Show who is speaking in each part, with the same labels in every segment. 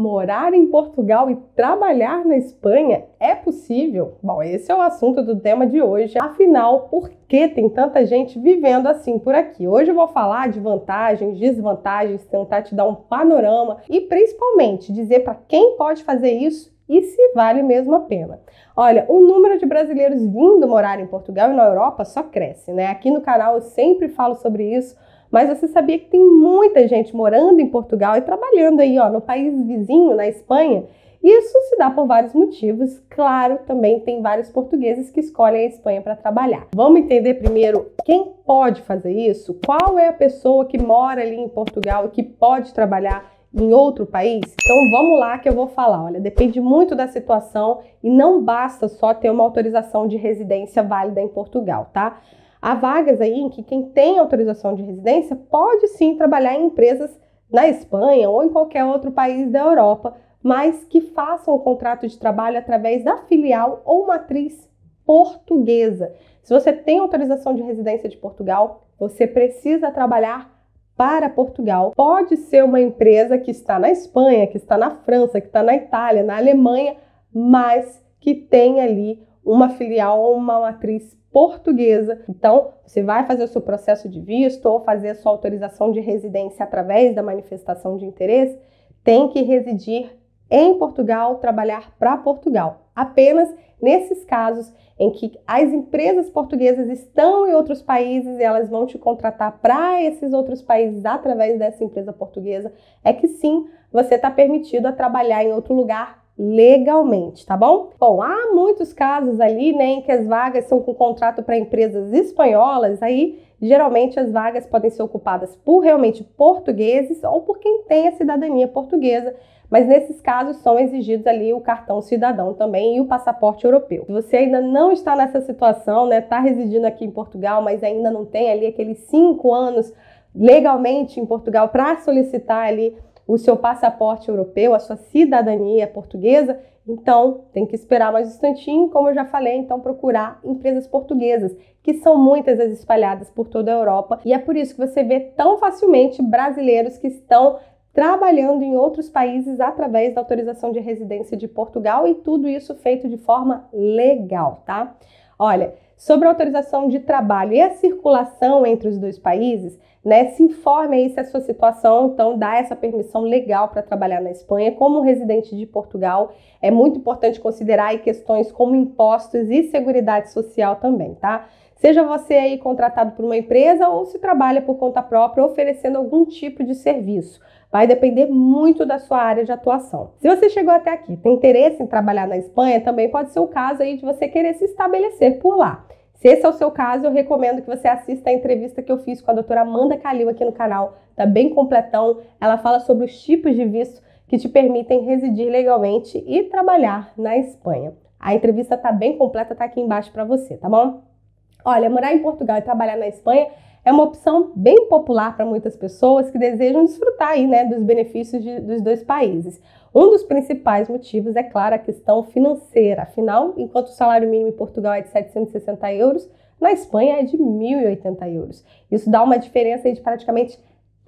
Speaker 1: morar em Portugal e trabalhar na Espanha é possível? Bom, esse é o assunto do tema de hoje. Afinal, por que tem tanta gente vivendo assim por aqui? Hoje eu vou falar de vantagens, desvantagens, tentar te dar um panorama e principalmente dizer para quem pode fazer isso e se vale mesmo a pena. Olha, o número de brasileiros vindo morar em Portugal e na Europa só cresce, né? Aqui no canal eu sempre falo sobre isso mas você sabia que tem muita gente morando em Portugal e trabalhando aí, ó, no país vizinho, na Espanha? Isso se dá por vários motivos. Claro, também tem vários portugueses que escolhem a Espanha para trabalhar. Vamos entender primeiro quem pode fazer isso? Qual é a pessoa que mora ali em Portugal e que pode trabalhar em outro país? Então vamos lá que eu vou falar. Olha, depende muito da situação e não basta só ter uma autorização de residência válida em Portugal, tá? Há vagas aí em que quem tem autorização de residência pode sim trabalhar em empresas na Espanha ou em qualquer outro país da Europa, mas que façam o contrato de trabalho através da filial ou matriz portuguesa. Se você tem autorização de residência de Portugal, você precisa trabalhar para Portugal. Pode ser uma empresa que está na Espanha, que está na França, que está na Itália, na Alemanha, mas que tem ali uma filial ou uma matriz portuguesa. Então, você vai fazer o seu processo de visto ou fazer a sua autorização de residência através da manifestação de interesse, tem que residir em Portugal, trabalhar para Portugal. Apenas nesses casos em que as empresas portuguesas estão em outros países e elas vão te contratar para esses outros países através dessa empresa portuguesa, é que sim, você está permitido a trabalhar em outro lugar legalmente, tá bom? Bom, há muitos casos ali, né, em que as vagas são com contrato para empresas espanholas, aí geralmente as vagas podem ser ocupadas por realmente portugueses ou por quem tem a cidadania portuguesa, mas nesses casos são exigidos ali o cartão cidadão também e o passaporte europeu. Se você ainda não está nessa situação, né, está residindo aqui em Portugal, mas ainda não tem ali aqueles cinco anos legalmente em Portugal para solicitar ali o seu passaporte europeu, a sua cidadania portuguesa, então tem que esperar mais um instantinho, como eu já falei, então procurar empresas portuguesas, que são muitas as espalhadas por toda a Europa, e é por isso que você vê tão facilmente brasileiros que estão trabalhando em outros países através da autorização de residência de Portugal e tudo isso feito de forma legal, tá? Olha, Sobre a autorização de trabalho e a circulação entre os dois países, né, se informe aí se a sua situação então dá essa permissão legal para trabalhar na Espanha como residente de Portugal. É muito importante considerar aí questões como impostos e seguridade social também, tá? Seja você aí contratado por uma empresa ou se trabalha por conta própria oferecendo algum tipo de serviço. Vai depender muito da sua área de atuação. Se você chegou até aqui, tem interesse em trabalhar na Espanha, também pode ser o caso aí de você querer se estabelecer por lá. Se esse é o seu caso, eu recomendo que você assista a entrevista que eu fiz com a doutora Amanda Calil aqui no canal, tá bem completão. Ela fala sobre os tipos de visto que te permitem residir legalmente e trabalhar na Espanha. A entrevista tá bem completa, está aqui embaixo para você, tá bom? Olha, morar em Portugal e trabalhar na Espanha é uma opção bem popular para muitas pessoas que desejam desfrutar aí, né, dos benefícios de, dos dois países. Um dos principais motivos é, claro, é a questão financeira. Afinal, enquanto o salário mínimo em Portugal é de 760 euros, na Espanha é de 1.080 euros. Isso dá uma diferença de praticamente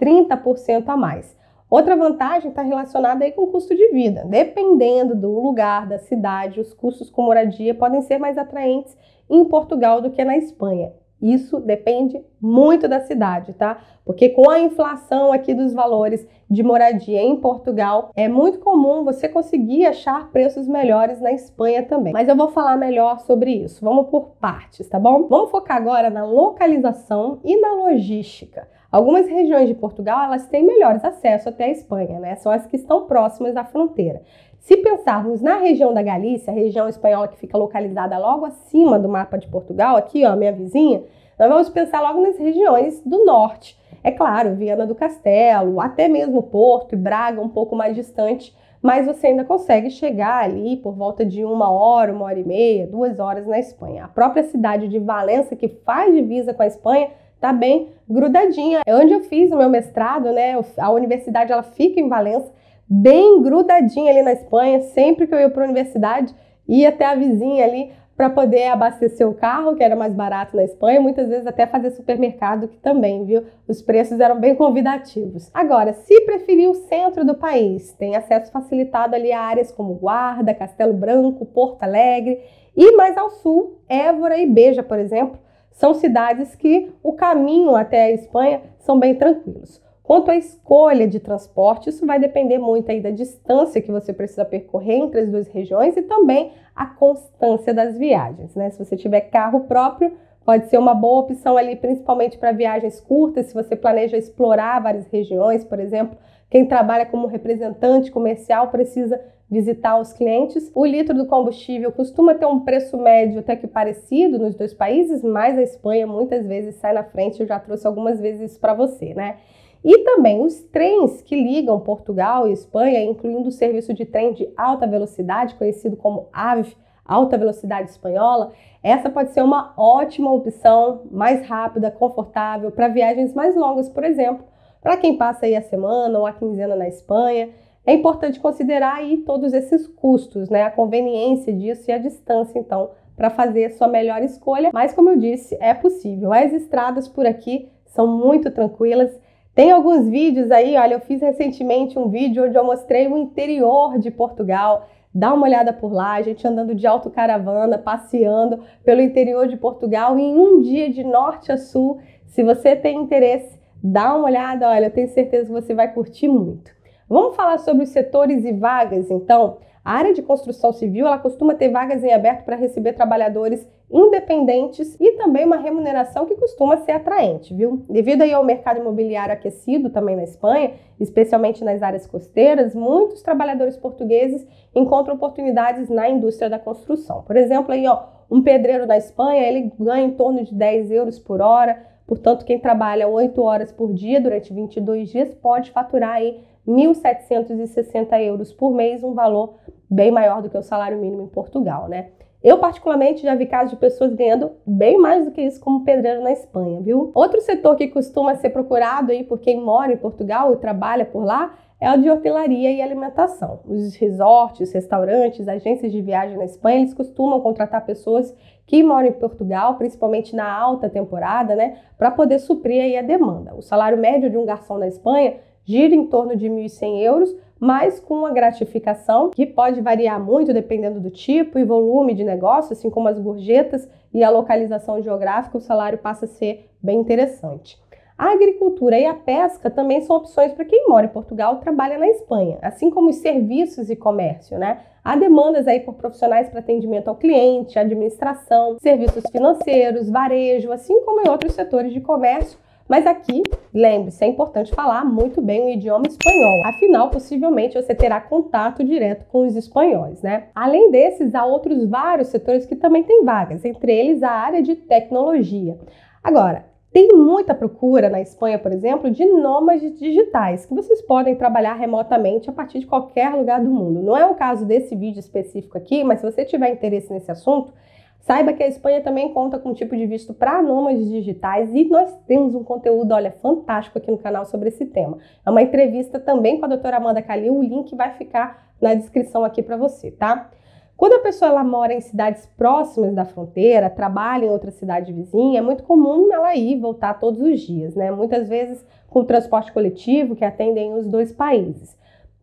Speaker 1: 30% a mais. Outra vantagem está relacionada aí com o custo de vida. Dependendo do lugar, da cidade, os custos com moradia podem ser mais atraentes em Portugal do que na Espanha. Isso depende muito da cidade, tá? Porque com a inflação aqui dos valores de moradia em Portugal, é muito comum você conseguir achar preços melhores na Espanha também. Mas eu vou falar melhor sobre isso. Vamos por partes, tá bom? Vamos focar agora na localização e na logística. Algumas regiões de Portugal, elas têm melhores acesso até a Espanha, né? São as que estão próximas da fronteira. Se pensarmos na região da Galícia, a região espanhola que fica localizada logo acima do mapa de Portugal, aqui, ó, minha vizinha, nós vamos pensar logo nas regiões do norte. É claro, Viana do Castelo, até mesmo Porto e Braga, um pouco mais distante, mas você ainda consegue chegar ali por volta de uma hora, uma hora e meia, duas horas na Espanha. A própria cidade de Valença, que faz divisa com a Espanha, tá bem grudadinha. É onde eu fiz o meu mestrado, né? A universidade ela fica em Valença, bem grudadinha ali na Espanha. Sempre que eu ia para a universidade, ia até a vizinha ali para poder abastecer o carro, que era mais barato na Espanha, muitas vezes até fazer supermercado, que também, viu? Os preços eram bem convidativos. Agora, se preferir o centro do país, tem acesso facilitado ali a áreas como Guarda, Castelo Branco, Porto Alegre, e mais ao sul, Évora e Beja, por exemplo, são cidades que o caminho até a Espanha são bem tranquilos. Quanto à escolha de transporte, isso vai depender muito aí da distância que você precisa percorrer entre as duas regiões e também a constância das viagens, né? Se você tiver carro próprio, pode ser uma boa opção ali, principalmente para viagens curtas, se você planeja explorar várias regiões, por exemplo. Quem trabalha como representante comercial precisa visitar os clientes. O litro do combustível costuma ter um preço médio até que parecido nos dois países, mas a Espanha muitas vezes sai na frente. Eu já trouxe algumas vezes isso para você, né? E também os trens que ligam Portugal e Espanha, incluindo o serviço de trem de alta velocidade, conhecido como AVE, alta velocidade espanhola, essa pode ser uma ótima opção, mais rápida, confortável para viagens mais longas, por exemplo, para quem passa aí a semana ou a quinzena na Espanha. É importante considerar aí todos esses custos, né? A conveniência disso e a distância, então, para fazer a sua melhor escolha. Mas como eu disse, é possível. As estradas por aqui são muito tranquilas. Tem alguns vídeos aí, olha, eu fiz recentemente um vídeo onde eu mostrei o interior de Portugal. Dá uma olhada por lá, a gente andando de autocaravana, passeando pelo interior de Portugal em um dia de norte a sul. Se você tem interesse, dá uma olhada, olha, eu tenho certeza que você vai curtir muito. Vamos falar sobre os setores e vagas, então? A área de construção civil ela costuma ter vagas em aberto para receber trabalhadores independentes e também uma remuneração que costuma ser atraente, viu? Devido aí ao mercado imobiliário aquecido também na Espanha, especialmente nas áreas costeiras, muitos trabalhadores portugueses encontram oportunidades na indústria da construção. Por exemplo, aí ó, um pedreiro da Espanha ele ganha em torno de 10 euros por hora. Portanto, quem trabalha 8 horas por dia durante 22 dias pode faturar aí 1.760 euros por mês, um valor bem maior do que o salário mínimo em Portugal, né? Eu, particularmente, já vi casos de pessoas ganhando bem mais do que isso como pedreiro na Espanha, viu? Outro setor que costuma ser procurado aí por quem mora em Portugal e trabalha por lá é o de hotelaria e alimentação. Os resorts, restaurantes, agências de viagem na Espanha, eles costumam contratar pessoas que moram em Portugal, principalmente na alta temporada, né, para poder suprir aí a demanda. O salário médio de um garçom na Espanha gira em torno de 1.100 euros, mas com a gratificação que pode variar muito dependendo do tipo e volume de negócio, assim como as gorjetas e a localização geográfica, o salário passa a ser bem interessante. A agricultura e a pesca também são opções para quem mora em Portugal ou trabalha na Espanha, assim como os serviços e comércio, né? Há demandas aí por profissionais para atendimento ao cliente, administração, serviços financeiros, varejo, assim como em outros setores de comércio mas aqui, lembre-se, é importante falar muito bem o idioma espanhol. Afinal, possivelmente você terá contato direto com os espanhóis, né? Além desses, há outros vários setores que também têm vagas, entre eles a área de tecnologia. Agora, tem muita procura na Espanha, por exemplo, de nômades digitais, que vocês podem trabalhar remotamente a partir de qualquer lugar do mundo. Não é o caso desse vídeo específico aqui, mas se você tiver interesse nesse assunto, Saiba que a Espanha também conta com um tipo de visto para nômades digitais e nós temos um conteúdo, olha, fantástico aqui no canal sobre esse tema. É uma entrevista também com a doutora Amanda Calil, o link vai ficar na descrição aqui para você, tá? Quando a pessoa ela mora em cidades próximas da fronteira, trabalha em outra cidade vizinha, é muito comum ela ir voltar todos os dias, né? Muitas vezes com transporte coletivo que atendem os dois países.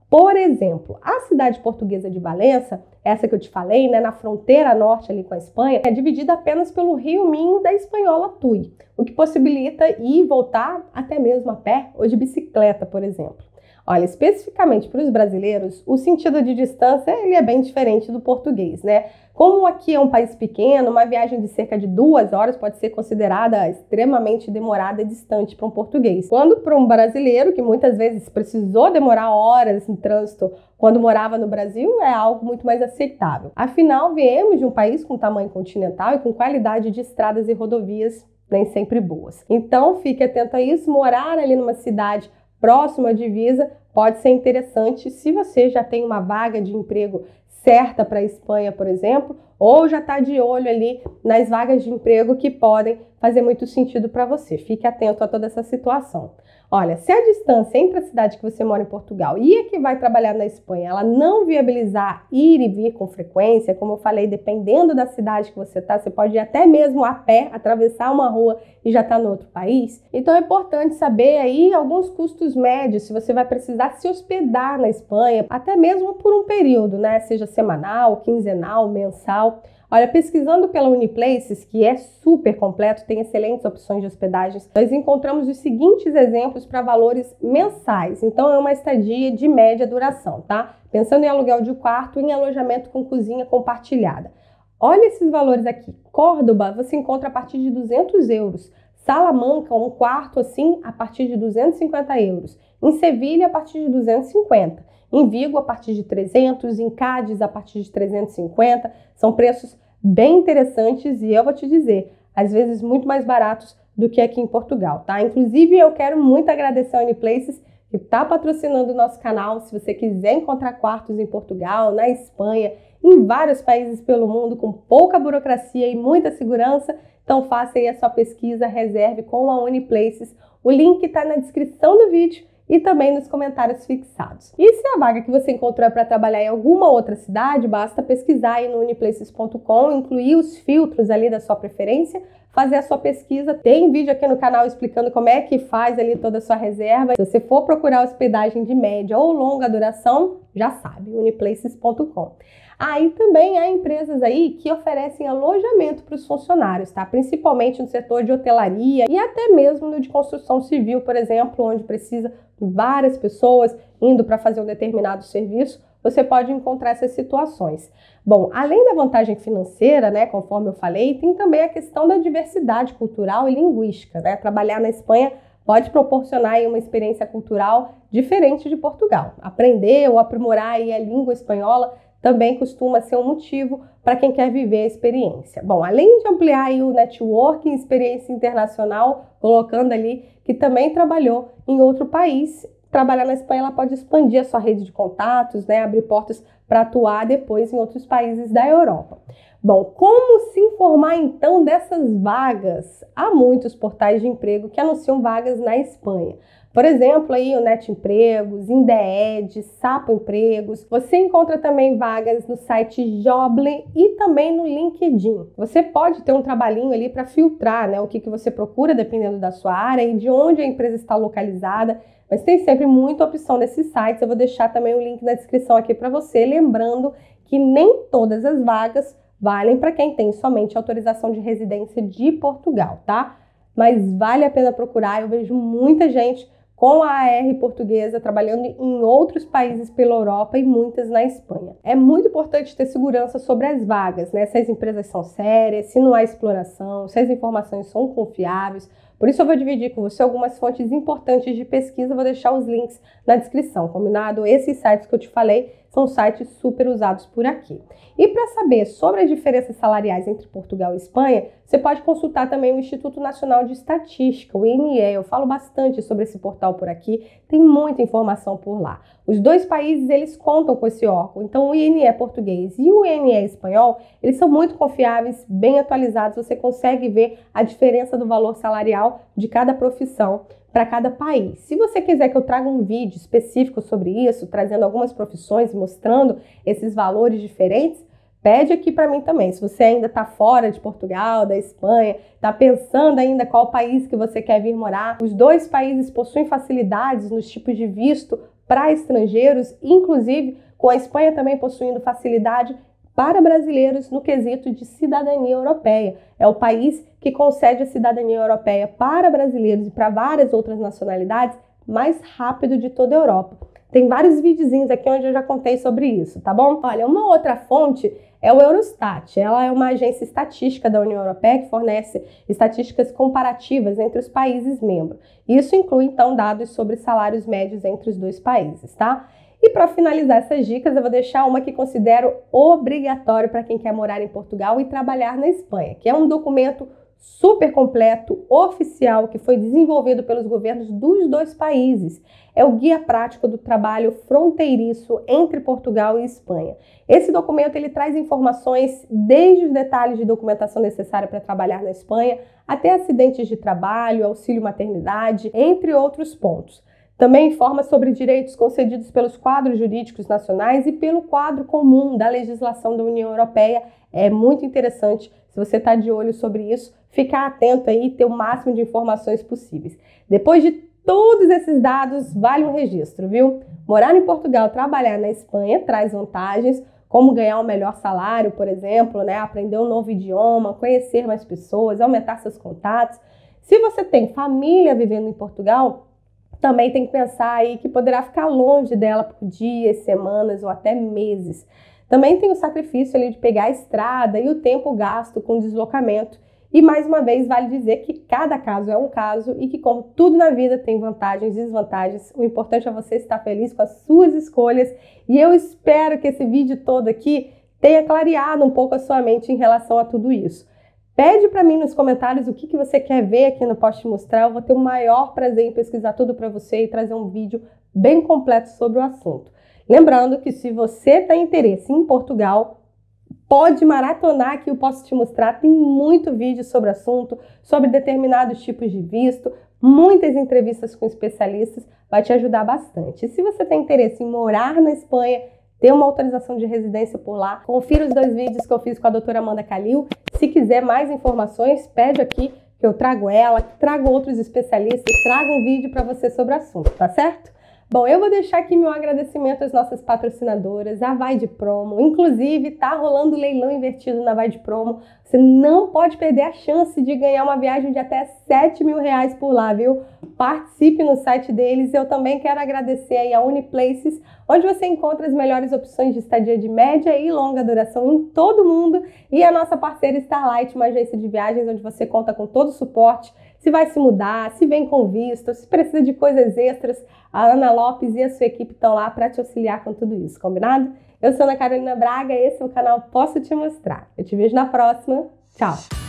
Speaker 1: Por exemplo, a cidade portuguesa de Valença, essa que eu te falei, né, na fronteira norte ali com a Espanha, é dividida apenas pelo rio Minho da espanhola Tui, o que possibilita ir e voltar até mesmo a pé ou de bicicleta, por exemplo. Olha, especificamente para os brasileiros, o sentido de distância ele é bem diferente do português, né? Como aqui é um país pequeno, uma viagem de cerca de duas horas pode ser considerada extremamente demorada e distante para um português. Quando para um brasileiro, que muitas vezes precisou demorar horas no trânsito quando morava no Brasil, é algo muito mais aceitável. Afinal, viemos de um país com tamanho continental e com qualidade de estradas e rodovias nem sempre boas. Então, fique atento a isso, morar ali numa cidade próximo à divisa, pode ser interessante se você já tem uma vaga de emprego certa para a Espanha, por exemplo, ou já está de olho ali nas vagas de emprego que podem fazer muito sentido para você. Fique atento a toda essa situação. Olha, se a distância entre a cidade que você mora em Portugal e a que vai trabalhar na Espanha, ela não viabilizar ir e vir com frequência, como eu falei, dependendo da cidade que você está, você pode ir até mesmo a pé, atravessar uma rua e já está no outro país. Então é importante saber aí alguns custos médios, se você vai precisar se hospedar na Espanha, até mesmo por um período, né? Seja semanal, quinzenal, mensal Olha, pesquisando pela Uniplaces, que é super completo, tem excelentes opções de hospedagens, nós encontramos os seguintes exemplos para valores mensais. Então, é uma estadia de média duração, tá? Pensando em aluguel de quarto, em alojamento com cozinha compartilhada. Olha esses valores aqui. Córdoba, você encontra a partir de 200 euros. Salamanca, um quarto assim, a partir de 250 euros. Em Sevilha, a partir de 250. Em Vigo, a partir de 300, em Cádiz, a partir de 350. São preços bem interessantes e eu vou te dizer, às vezes muito mais baratos do que aqui em Portugal, tá? Inclusive, eu quero muito agradecer a Uniplaces que está patrocinando o nosso canal. Se você quiser encontrar quartos em Portugal, na Espanha, em vários países pelo mundo com pouca burocracia e muita segurança, então faça aí a sua pesquisa, reserve com a Uniplaces. O link está na descrição do vídeo e também nos comentários fixados. E se a vaga que você encontrou é para trabalhar em alguma outra cidade, basta pesquisar aí no uniplaces.com, incluir os filtros ali da sua preferência, fazer a sua pesquisa. Tem vídeo aqui no canal explicando como é que faz ali toda a sua reserva. Se você for procurar hospedagem de média ou longa duração, já sabe, uniplaces.com. Aí ah, também há empresas aí que oferecem alojamento para os funcionários, tá? Principalmente no setor de hotelaria e até mesmo no de construção civil, por exemplo, onde precisa várias pessoas indo para fazer um determinado serviço você pode encontrar essas situações. Bom, além da vantagem financeira, né, conforme eu falei, tem também a questão da diversidade cultural e linguística, né? Trabalhar na Espanha pode proporcionar uma experiência cultural diferente de Portugal. Aprender ou aprimorar a língua espanhola também costuma ser um motivo para quem quer viver a experiência. Bom, além de ampliar o networking, experiência internacional, colocando ali que também trabalhou em outro país, trabalhar na Espanha ela pode expandir a sua rede de contatos, né, abrir portas para atuar depois em outros países da Europa. Bom, como se informar então dessas vagas? Há muitos portais de emprego que anunciam vagas na Espanha. Por exemplo, aí o Net Empregos, Indeed, Sapo Empregos. Você encontra também vagas no site Joble e também no LinkedIn. Você pode ter um trabalhinho ali para filtrar né, o que, que você procura, dependendo da sua área e de onde a empresa está localizada. Mas tem sempre muita opção nesses sites. Eu vou deixar também o link na descrição aqui para você. Lembrando que nem todas as vagas valem para quem tem somente autorização de residência de Portugal, tá? Mas vale a pena procurar, eu vejo muita gente com a AR portuguesa trabalhando em outros países pela Europa e muitas na Espanha. É muito importante ter segurança sobre as vagas, né? Se as empresas são sérias, se não há exploração, se as informações são confiáveis, por isso eu vou dividir com você algumas fontes importantes de pesquisa, vou deixar os links na descrição, combinado? Esses sites que eu te falei são sites super usados por aqui. E para saber sobre as diferenças salariais entre Portugal e Espanha, você pode consultar também o Instituto Nacional de Estatística, o INE. Eu falo bastante sobre esse portal por aqui, tem muita informação por lá. Os dois países eles contam com esse órgão. Então o INE é português e o INE é espanhol, eles são muito confiáveis, bem atualizados, você consegue ver a diferença do valor salarial de cada profissão para cada país. Se você quiser que eu traga um vídeo específico sobre isso, trazendo algumas profissões, mostrando esses valores diferentes, pede aqui para mim também. Se você ainda está fora de Portugal, da Espanha, está pensando ainda qual país que você quer vir morar, os dois países possuem facilidades nos tipos de visto para estrangeiros, inclusive com a Espanha também possuindo facilidade para brasileiros no quesito de cidadania europeia. É o país que concede a cidadania europeia para brasileiros e para várias outras nacionalidades mais rápido de toda a Europa. Tem vários videozinhos aqui onde eu já contei sobre isso, tá bom? Olha, uma outra fonte é o Eurostat. Ela é uma agência estatística da União Europeia que fornece estatísticas comparativas entre os países membros. Isso inclui então dados sobre salários médios entre os dois países, tá? E para finalizar essas dicas, eu vou deixar uma que considero obrigatório para quem quer morar em Portugal e trabalhar na Espanha, que é um documento super completo, oficial, que foi desenvolvido pelos governos dos dois países. É o guia prático do trabalho fronteiriço entre Portugal e Espanha. Esse documento ele traz informações desde os detalhes de documentação necessária para trabalhar na Espanha até acidentes de trabalho, auxílio maternidade, entre outros pontos. Também informa sobre direitos concedidos pelos quadros jurídicos nacionais e pelo quadro comum da legislação da União Europeia. É muito interessante se você está de olho sobre isso, ficar atento aí e ter o máximo de informações possíveis. Depois de todos esses dados, vale um registro, viu? Morar em Portugal, trabalhar na Espanha traz vantagens, como ganhar um melhor salário, por exemplo, né? aprender um novo idioma, conhecer mais pessoas, aumentar seus contatos. Se você tem família vivendo em Portugal, também tem que pensar aí que poderá ficar longe dela por dias, semanas ou até meses. Também tem o sacrifício ali de pegar a estrada e o tempo gasto com deslocamento. E mais uma vez, vale dizer que cada caso é um caso e que, como tudo na vida, tem vantagens e desvantagens. O importante é você estar feliz com as suas escolhas. E eu espero que esse vídeo todo aqui tenha clareado um pouco a sua mente em relação a tudo isso. Pede para mim nos comentários o que, que você quer ver aqui no Poste Mostrar. Eu vou ter o maior prazer em pesquisar tudo para você e trazer um vídeo bem completo sobre o assunto. Lembrando que se você tem interesse em Portugal, pode maratonar que eu posso te mostrar. Tem muito vídeo sobre assunto, sobre determinados tipos de visto, muitas entrevistas com especialistas, vai te ajudar bastante. E se você tem interesse em morar na Espanha, ter uma autorização de residência por lá, confira os dois vídeos que eu fiz com a doutora Amanda Calil. Se quiser mais informações, pede aqui que eu trago ela, trago outros especialistas, trago um vídeo para você sobre o assunto, tá certo? Bom, eu vou deixar aqui meu agradecimento às nossas patrocinadoras, a Vai de Promo. Inclusive, tá rolando leilão invertido na Vai de Promo. Você não pode perder a chance de ganhar uma viagem de até 7 mil reais por lá, viu? Participe no site deles. Eu também quero agradecer aí a Uniplaces, onde você encontra as melhores opções de estadia de média e longa duração em todo o mundo. E a nossa parceira Starlight, uma agência de viagens onde você conta com todo o suporte se vai se mudar, se vem com visto, se precisa de coisas extras, a Ana Lopes e a sua equipe estão lá para te auxiliar com tudo isso, combinado? Eu sou Ana Carolina Braga, esse é o canal Posso Te Mostrar. Eu te vejo na próxima. Tchau!